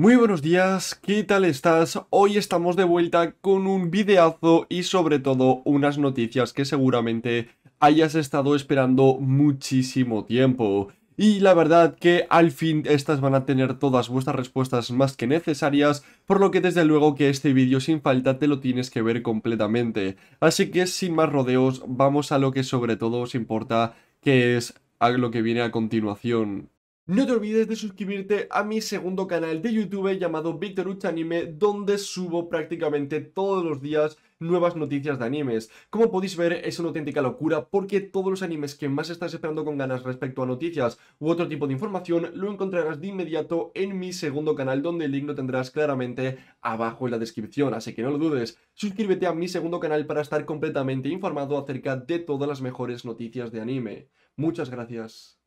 Muy buenos días, ¿qué tal estás? Hoy estamos de vuelta con un videazo y sobre todo unas noticias que seguramente hayas estado esperando muchísimo tiempo. Y la verdad que al fin estas van a tener todas vuestras respuestas más que necesarias, por lo que desde luego que este vídeo sin falta te lo tienes que ver completamente. Así que sin más rodeos, vamos a lo que sobre todo os importa, que es a lo que viene a continuación. No te olvides de suscribirte a mi segundo canal de YouTube llamado Victor Anime, donde subo prácticamente todos los días nuevas noticias de animes. Como podéis ver, es una auténtica locura porque todos los animes que más estás esperando con ganas respecto a noticias u otro tipo de información lo encontrarás de inmediato en mi segundo canal donde el link lo tendrás claramente abajo en la descripción, así que no lo dudes. Suscríbete a mi segundo canal para estar completamente informado acerca de todas las mejores noticias de anime. Muchas gracias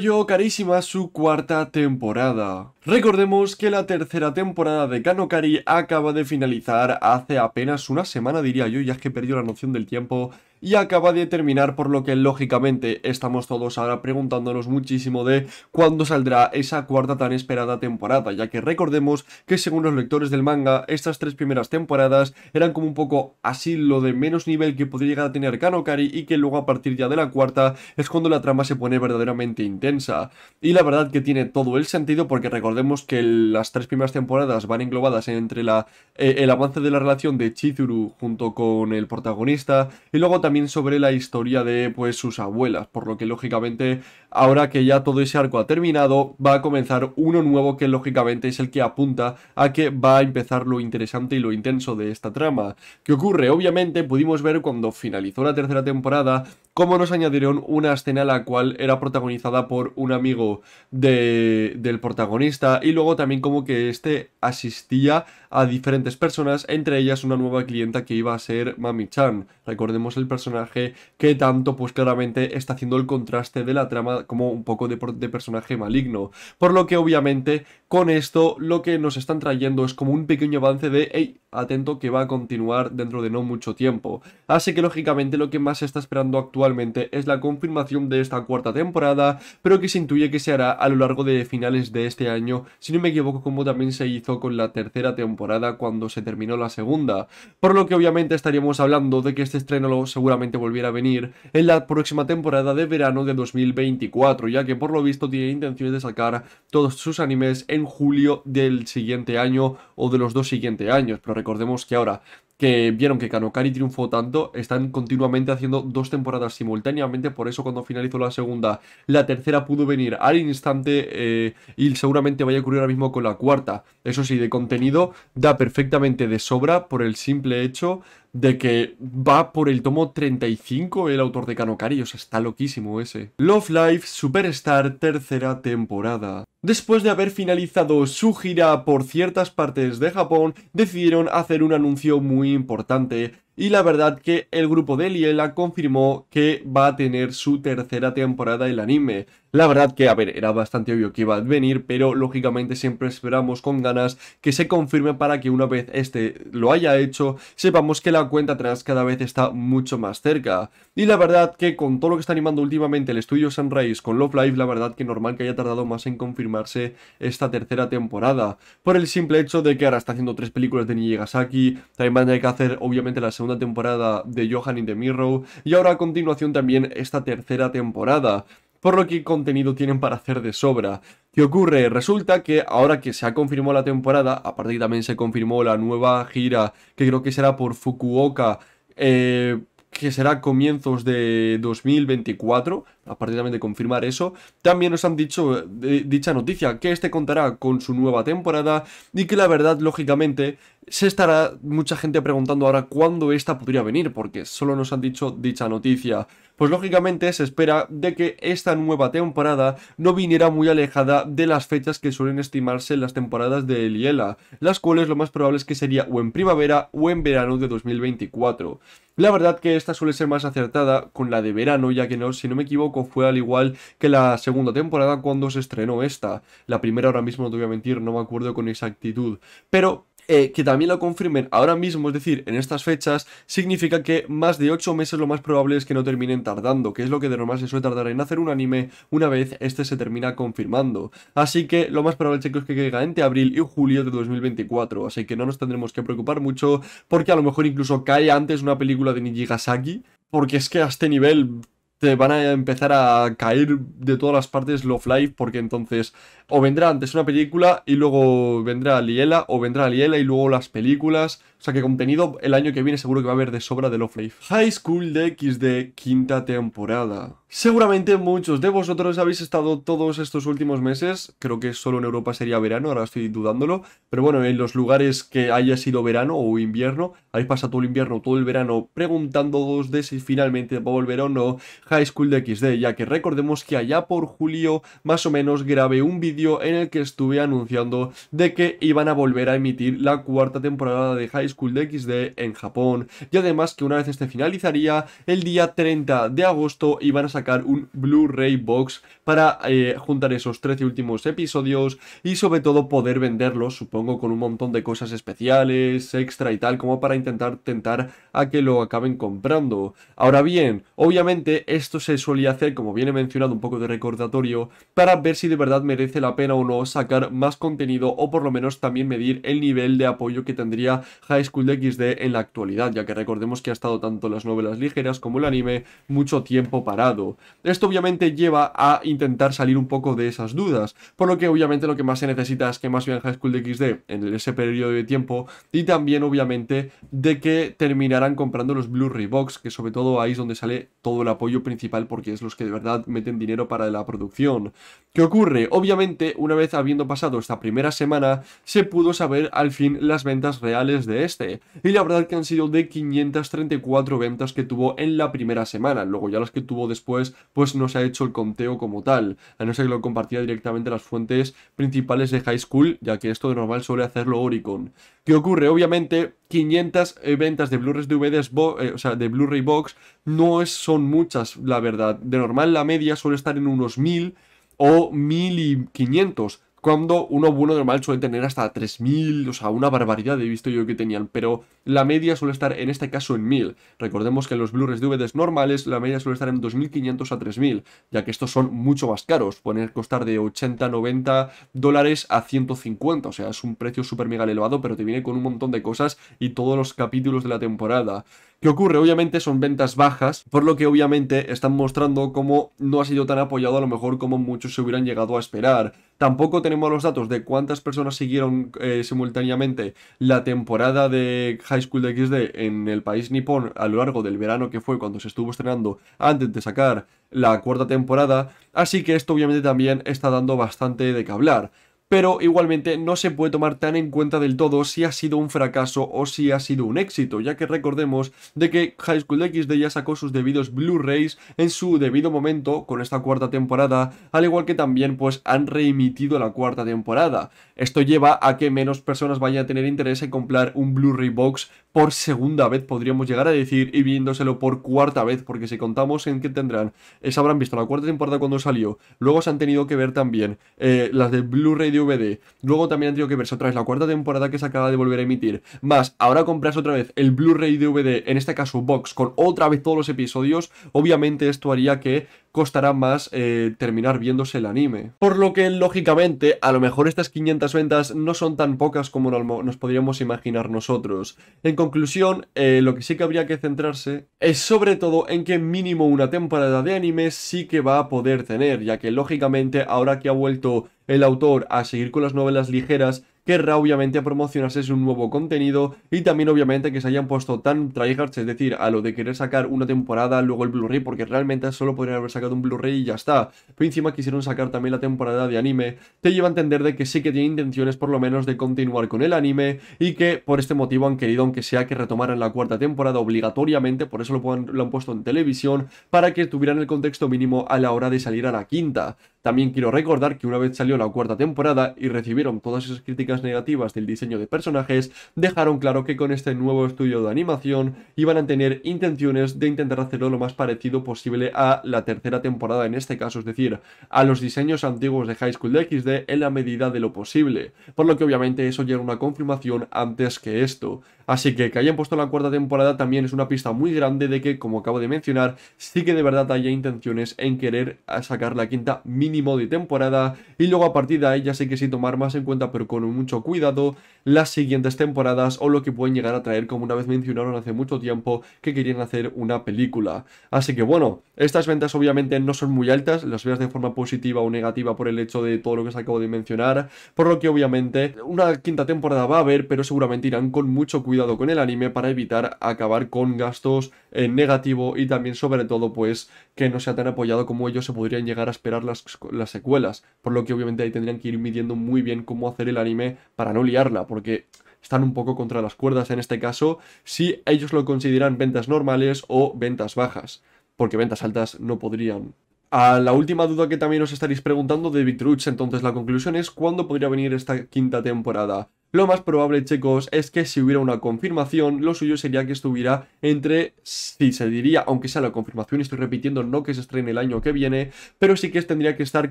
yo Carísima su cuarta temporada. Recordemos que la tercera temporada de Kanokari acaba de finalizar hace apenas una semana diría yo, ya es que perdió la noción del tiempo y acaba de terminar, por lo que lógicamente estamos todos ahora preguntándonos muchísimo de cuándo saldrá esa cuarta tan esperada temporada, ya que recordemos que según los lectores del manga, estas tres primeras temporadas eran como un poco así lo de menos nivel que podría llegar a tener Kanokari y que luego a partir ya de la cuarta es cuando la trama se pone verdaderamente intensa. Y la verdad que tiene todo el sentido porque recordemos que las tres primeras temporadas van englobadas entre la, eh, el avance de la relación de Chizuru junto con el protagonista y luego también también sobre la historia de pues sus abuelas, por lo que lógicamente ahora que ya todo ese arco ha terminado, va a comenzar uno nuevo que lógicamente es el que apunta a que va a empezar lo interesante y lo intenso de esta trama. que ocurre? Obviamente pudimos ver cuando finalizó la tercera temporada como nos añadieron una escena la cual era protagonizada por un amigo del protagonista y luego también como que este asistía a diferentes personas, entre ellas una nueva clienta que iba a ser Mami Chan. Recordemos el personaje que tanto pues claramente está haciendo el contraste de la trama como un poco de personaje maligno, por lo que obviamente con esto lo que nos están trayendo es como un pequeño avance de, hey, atento que va a continuar dentro de no mucho tiempo. Así que lógicamente lo que más se está esperando actualmente es la confirmación de esta cuarta temporada, pero que se intuye que se hará a lo largo de finales de este año, si no me equivoco como también se hizo con la tercera temporada cuando se terminó la segunda. Por lo que obviamente estaríamos hablando de que este estreno seguramente volviera a venir en la próxima temporada de verano de 2024, ya que por lo visto tiene intenciones de sacar todos sus animes en julio del siguiente año o de los dos siguientes años. Pero recordemos que ahora que vieron que Kanokari triunfó tanto, están continuamente haciendo dos temporadas simultáneamente, por eso cuando finalizó la segunda, la tercera pudo venir al instante eh, y seguramente vaya a ocurrir ahora mismo con la cuarta. Eso sí, de contenido da perfectamente de sobra por el simple hecho de que va por el tomo 35 el autor de Kanokari, o sea, está loquísimo ese. Love Life Superstar tercera temporada. Después de haber finalizado su gira por ciertas partes de Japón, decidieron hacer un anuncio muy importante y la verdad que el grupo de Liela confirmó que va a tener su tercera temporada el anime. La verdad que, a ver, era bastante obvio que iba a venir, pero lógicamente siempre esperamos con ganas que se confirme para que una vez este lo haya hecho, sepamos que la cuenta atrás cada vez está mucho más cerca. Y la verdad que con todo lo que está animando últimamente el estudio Sunrise con Love Life la verdad que normal que haya tardado más en confirmarse esta tercera temporada. Por el simple hecho de que ahora está haciendo tres películas de Nijigasaki, también van a tener que hacer obviamente la segunda temporada de Johan y the Mirror, y ahora a continuación también esta tercera temporada por lo que contenido tienen para hacer de sobra. ¿Qué ocurre? Resulta que ahora que se ha confirmado la temporada, aparte que también se confirmó la nueva gira, que creo que será por Fukuoka, eh, que será comienzos de 2024, a partir de confirmar eso. También nos han dicho eh, dicha noticia que este contará con su nueva temporada y que la verdad, lógicamente, se estará mucha gente preguntando ahora cuándo esta podría venir, porque solo nos han dicho dicha noticia. Pues lógicamente se espera de que esta nueva temporada no viniera muy alejada de las fechas que suelen estimarse en las temporadas de Eliela, las cuales lo más probable es que sería o en primavera o en verano de 2024. La verdad que esta suele ser más acertada con la de verano, ya que no, si no me equivoco, fue al igual que la segunda temporada cuando se estrenó esta. La primera ahora mismo no te voy a mentir, no me acuerdo con exactitud. Pero eh, que también lo confirmen ahora mismo, es decir, en estas fechas, significa que más de 8 meses lo más probable es que no terminen tardando, que es lo que de normal se suele tardar en hacer un anime una vez este se termina confirmando. Así que lo más probable, chicos, es que caiga entre abril y julio de 2024, así que no nos tendremos que preocupar mucho, porque a lo mejor incluso cae antes una película de Nijigasaki, porque es que a este nivel te van a empezar a caer de todas las partes Love Live porque entonces o vendrá antes una película y luego vendrá Liela o vendrá Liela y luego las películas o sea que contenido el año que viene seguro que va a haber de sobra de Love Life. High School de quinta temporada. Seguramente muchos de vosotros habéis estado todos estos últimos meses, creo que solo en Europa sería verano, ahora estoy dudándolo, pero bueno, en los lugares que haya sido verano o invierno, habéis pasado todo el invierno, todo el verano, preguntándoos de si finalmente va a volver o no High School de XD, ya que recordemos que allá por julio más o menos grabé un vídeo en el que estuve anunciando de que iban a volver a emitir la cuarta temporada de High School xd en Japón. Y además que una vez este finalizaría, el día 30 de agosto iban a sacar un Blu-ray box para eh, juntar esos 13 últimos episodios y sobre todo poder venderlos, supongo, con un montón de cosas especiales, extra y tal, como para intentar tentar a que lo acaben comprando. Ahora bien, obviamente esto se suele hacer, como viene mencionado, un poco de recordatorio, para ver si de verdad merece la pena o no sacar más contenido o por lo menos también medir el nivel de apoyo que tendría School School DxD en la actualidad, ya que recordemos que ha estado tanto las novelas ligeras como el anime mucho tiempo parado. Esto obviamente lleva a intentar salir un poco de esas dudas, por lo que obviamente lo que más se necesita es que más bien High School DxD en ese periodo de tiempo y también obviamente de que terminarán comprando los Blue ray Box, que sobre todo ahí es donde sale todo el apoyo principal porque es los que de verdad meten dinero para la producción. ¿Qué ocurre? Obviamente, una vez habiendo pasado esta primera semana, se pudo saber al fin las ventas reales de este. Y la verdad que han sido de 534 ventas que tuvo en la primera semana. Luego ya las que tuvo después, pues no se ha hecho el conteo como tal. A no ser que lo compartía directamente las fuentes principales de High School, ya que esto de normal suele hacerlo Oricon. ¿Qué ocurre? Obviamente, 500 eh, ventas de blu ray eh, o sea, de Blu-ray Box, no es, son muchas, la verdad. De normal, la media suele estar en unos 1000 o 1500. Cuando uno bueno normal suele tener hasta 3.000, o sea, una barbaridad he visto yo que tenían, pero la media suele estar en este caso en 1.000. Recordemos que en los Blu-rays UVDs normales la media suele estar en 2.500 a 3.000, ya que estos son mucho más caros, pueden costar de 80, 90 dólares a 150, o sea, es un precio súper mega elevado, pero te viene con un montón de cosas y todos los capítulos de la temporada. ¿Qué ocurre? Obviamente son ventas bajas, por lo que obviamente están mostrando cómo no ha sido tan apoyado a lo mejor como muchos se hubieran llegado a esperar. Tampoco tenemos los datos de cuántas personas siguieron eh, simultáneamente la temporada de High School de XD en el país nipón a lo largo del verano que fue cuando se estuvo estrenando antes de sacar la cuarta temporada, así que esto obviamente también está dando bastante de que hablar pero igualmente no se puede tomar tan en cuenta del todo si ha sido un fracaso o si ha sido un éxito, ya que recordemos de que High School XD ya sacó sus debidos Blu-rays en su debido momento con esta cuarta temporada, al igual que también pues han reemitido la cuarta temporada. Esto lleva a que menos personas vayan a tener interés en comprar un Blu-ray box por segunda vez, podríamos llegar a decir, y viéndoselo por cuarta vez, porque si contamos en qué tendrán, es habrán visto la cuarta temporada cuando salió, luego se han tenido que ver también eh, las de Blu-ray DVD, luego también han tenido que verse otra vez la cuarta temporada que se acaba de volver a emitir, más ahora compras otra vez el Blu-ray DVD, en este caso Box, con otra vez todos los episodios, obviamente esto haría que costará más eh, terminar viéndose el anime. Por lo que, lógicamente, a lo mejor estas 500 ventas no son tan pocas como nos podríamos imaginar nosotros. En conclusión, eh, lo que sí que habría que centrarse es sobre todo en que mínimo una temporada de anime sí que va a poder tener, ya que lógicamente ahora que ha vuelto el autor a seguir con las novelas ligeras, querrá obviamente promocionarse su nuevo contenido y también obviamente que se hayan puesto tan tryhards, es decir, a lo de querer sacar una temporada, luego el Blu-ray, porque realmente solo podrían haber sacado un Blu-ray y ya está. Pero encima quisieron sacar también la temporada de anime, te lleva a entender de que sí que tiene intenciones por lo menos de continuar con el anime y que por este motivo han querido, aunque sea que retomaran la cuarta temporada obligatoriamente, por eso lo, lo han puesto en televisión, para que tuvieran el contexto mínimo a la hora de salir a la quinta. También quiero recordar que una vez salió la cuarta temporada y recibieron todas esas críticas negativas del diseño de personajes, dejaron claro que con este nuevo estudio de animación iban a tener intenciones de intentar hacerlo lo más parecido posible a la tercera temporada en este caso, es decir, a los diseños antiguos de High School XD en la medida de lo posible, por lo que obviamente eso llega a una confirmación antes que esto. Así que que hayan puesto la cuarta temporada también es una pista muy grande de que, como acabo de mencionar, sí que de verdad haya intenciones en querer sacar la quinta mínimo de temporada y luego a partir de ahí ya sé que sí tomar más en cuenta pero con mucho cuidado las siguientes temporadas o lo que pueden llegar a traer como una vez mencionaron hace mucho tiempo que querían hacer una película. Así que bueno, estas ventas obviamente no son muy altas, las veas de forma positiva o negativa por el hecho de todo lo que os acabo de mencionar, por lo que obviamente una quinta temporada va a haber pero seguramente irán con mucho cuidado con el anime para evitar acabar con gastos en negativo y también sobre todo pues que no sea tan apoyado como ellos se podrían llegar a esperar las las secuelas, por lo que obviamente ahí tendrían que ir midiendo muy bien cómo hacer el anime para no liarla, porque están un poco contra las cuerdas en este caso, si ellos lo consideran ventas normales o ventas bajas, porque ventas altas no podrían. A la última duda que también os estaréis preguntando de Vitruch, entonces la conclusión es cuándo podría venir esta quinta temporada. Lo más probable, chicos, es que si hubiera una confirmación, lo suyo sería que estuviera entre, si se diría, aunque sea la confirmación, estoy repitiendo, no que se estrene el año que viene, pero sí que tendría que estar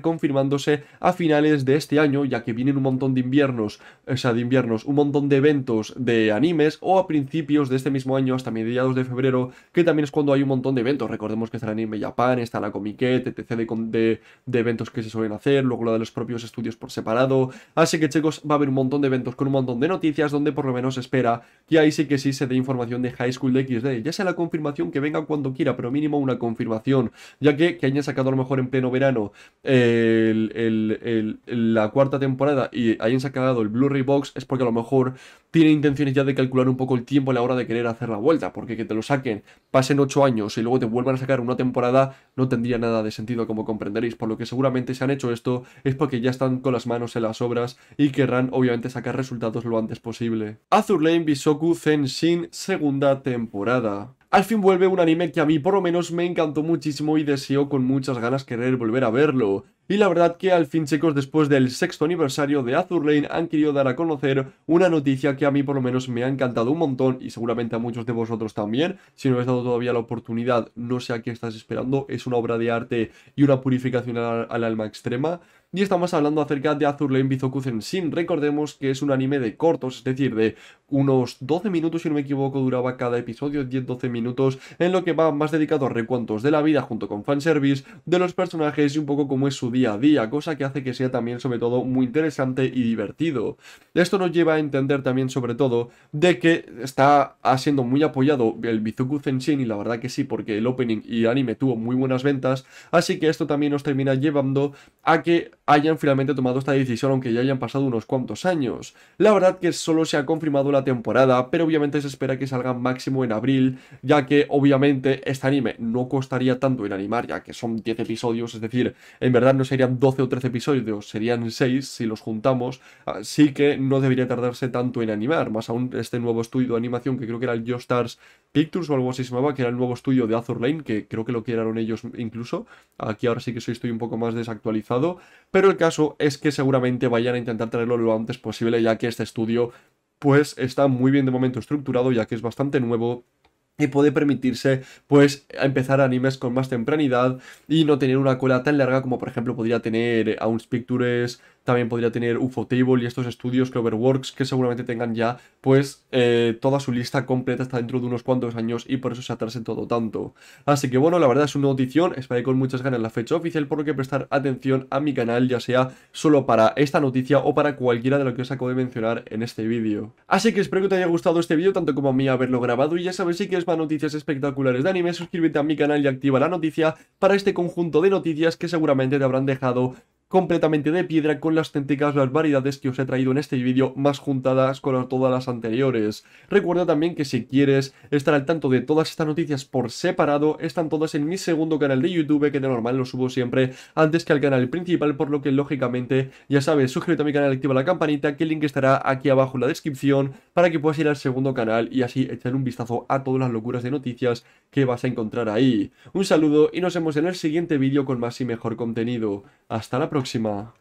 confirmándose a finales de este año, ya que vienen un montón de inviernos, o sea, de inviernos, un montón de eventos de animes, o a principios de este mismo año, hasta mediados de febrero, que también es cuando hay un montón de eventos. Recordemos que está el Anime Japan, está la comiquete etc. De, de, de eventos que se suelen hacer, luego la de los propios estudios por separado. Así que, chicos, va a haber un montón de eventos con montón de noticias donde por lo menos espera que ahí sí que sí se dé información de High School de XD, ya sea la confirmación que venga cuando quiera, pero mínimo una confirmación, ya que, que hayan sacado a lo mejor en pleno verano la cuarta temporada y hayan sacado el Blu-ray Box es porque a lo mejor tienen intenciones ya de calcular un poco el tiempo a la hora de querer hacer la vuelta, porque que te lo saquen, pasen 8 años y luego te vuelvan a sacar una temporada no tendría nada de sentido como comprenderéis, por lo que seguramente se han hecho esto es porque ya están con las manos en las obras y querrán obviamente sacar resultados lo antes posible. Azur Lane Bisoku Zenshin, segunda temporada. Al fin vuelve un anime que a mí por lo menos me encantó muchísimo y deseo con muchas ganas querer volver a verlo. Y la verdad que al fin chicos, después del sexto aniversario de Azur Lane han querido dar a conocer una noticia que a mí por lo menos me ha encantado un montón y seguramente a muchos de vosotros también. Si no habéis dado todavía la oportunidad, no sé a qué estás esperando. Es una obra de arte y una purificación al, alma extrema. Y estamos hablando acerca de Azur Lane Bizokuzen sin. Recordemos que es un anime de cortos, es decir, de unos 12 minutos, si no me equivoco, duraba cada episodio, 10-12 minutos, en lo que va más dedicado a recuentos de la vida junto con fanservice, de los personajes y un poco cómo es su día a día, cosa que hace que sea también sobre todo muy interesante y divertido. Esto nos lleva a entender también sobre todo de que está siendo muy apoyado el Bizuku Zenshin y la verdad que sí, porque el opening y anime tuvo muy buenas ventas, así que esto también nos termina llevando a que hayan finalmente tomado esta decisión aunque ya hayan pasado unos cuantos años. La verdad que solo se ha confirmado la temporada, pero obviamente se espera que salga máximo en abril, ya que obviamente este anime no costaría tanto en animar, ya que son 10 episodios, es decir, en verdad no serían 12 o 13 episodios, serían 6 si los juntamos, ah, sí que no debería tardarse tanto en animar, más aún este nuevo estudio de animación que creo que era el Stars Pictures o algo así se llamaba, que era el nuevo estudio de Azur Lane, que creo que lo crearon ellos incluso, aquí ahora sí que soy, estoy un poco más desactualizado, pero el caso es que seguramente vayan a intentar traerlo lo antes posible, ya que este estudio pues está muy bien de momento estructurado, ya que es bastante nuevo y puede permitirse pues empezar animes con más tempranidad y no tener una cola tan larga como por ejemplo podría tener a un Pictures también podría tener table y estos estudios, Cloverworks, que seguramente tengan ya pues eh, toda su lista completa hasta dentro de unos cuantos años y por eso se atrasen todo tanto. Así que bueno, la verdad es una notición, esperé con muchas ganas la fecha oficial por lo que prestar atención a mi canal, ya sea solo para esta noticia o para cualquiera de lo que os acabo de mencionar en este vídeo. Así que espero que te haya gustado este vídeo, tanto como a mí haberlo grabado, y ya sabes, si quieres más noticias espectaculares de anime, suscríbete a mi canal y activa la noticia para este conjunto de noticias que seguramente te habrán dejado completamente de piedra con las auténticas barbaridades que os he traído en este vídeo más juntadas con todas las anteriores. Recuerda también que si quieres estar al tanto de todas estas noticias por separado, están todas en mi segundo canal de YouTube que de normal lo subo siempre antes que al canal principal, por lo que lógicamente ya sabes, suscríbete a mi canal, activa la campanita, que el link estará aquí abajo en la descripción para que puedas ir al segundo canal y así echar un vistazo a todas las locuras de noticias que vas a encontrar ahí. Un saludo y nos vemos en el siguiente vídeo con más y mejor contenido. Hasta la próxima. Hiroshima.